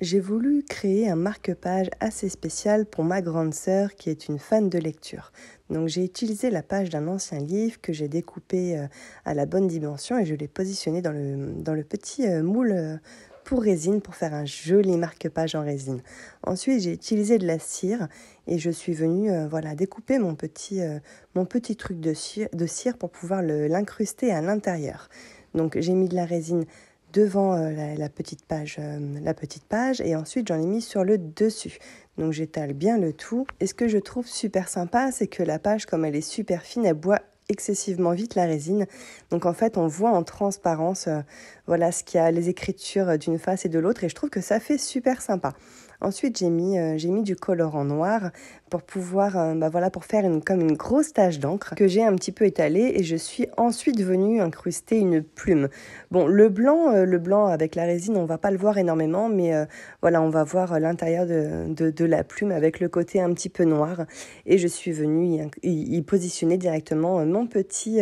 J'ai voulu créer un marque-page assez spécial pour ma grande sœur qui est une fan de lecture. Donc j'ai utilisé la page d'un ancien livre que j'ai découpé euh, à la bonne dimension et je l'ai positionné dans le, dans le petit euh, moule euh, pour résine pour faire un joli marque-page en résine. Ensuite, j'ai utilisé de la cire et je suis venue voilà, découper mon petit, mon petit truc de cire pour pouvoir l'incruster à l'intérieur. Donc j'ai mis de la résine devant euh, la, petite page, euh, la petite page et ensuite j'en ai mis sur le dessus. Donc j'étale bien le tout. Et ce que je trouve super sympa, c'est que la page, comme elle est super fine, elle boit excessivement vite la résine. Donc en fait, on voit en transparence euh, voilà ce qu'il y a les écritures d'une face et de l'autre et je trouve que ça fait super sympa. Ensuite, j'ai mis, euh, j'ai mis du colorant noir pour pouvoir, euh, bah voilà, pour faire une, comme une grosse tache d'encre que j'ai un petit peu étalée et je suis ensuite venue incruster une plume. Bon, le blanc, euh, le blanc avec la résine, on va pas le voir énormément, mais voilà, on va voir l'intérieur de, la plume avec le côté un petit peu noir et je suis venue y, positionner directement mon petit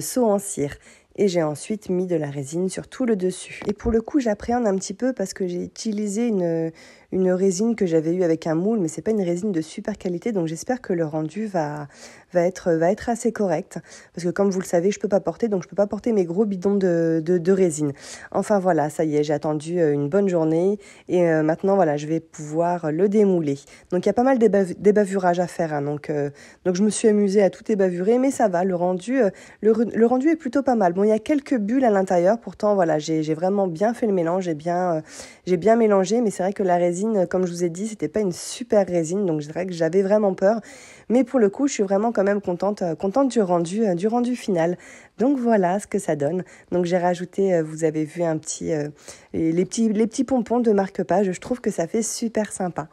seau en cire et j'ai ensuite mis de la résine sur tout le dessus. Et pour le coup, j'appréhende un petit peu parce que j'ai utilisé une, une résine que j'avais eue avec un moule, mais c'est pas une résine de super qualité, donc j'espère que le rendu va, va, être, va être assez correct. Parce que comme vous le savez, je peux pas porter, donc je peux pas porter mes gros bidons de, de, résine. Enfin voilà, ça y est, j'ai attendu euh, une bonne journée et euh, maintenant voilà, je vais pouvoir le démouler. Donc il y a pas mal des à faire, hein, donc, euh, donc je me suis amusée à tout ébavurer. mais ça va, le rendu, le, le rendu est plutôt pas mal il y a quelques bulles à l'intérieur, pourtant, voilà, j'ai vraiment bien fait le mélange, j'ai bien, euh, j'ai bien mélangé, mais c'est vrai que la résine, euh, comme je vous ai dit, c'était pas une super résine, donc je dirais que j'avais vraiment peur. Mais pour le coup, je suis vraiment quand même contente, euh, contente du rendu, du rendu final. Donc voilà ce que ça donne. Donc j'ai rajouté, vous avez vu un petit, les petits, les petits pompons de marque-page. Je trouve que ça fait super sympa.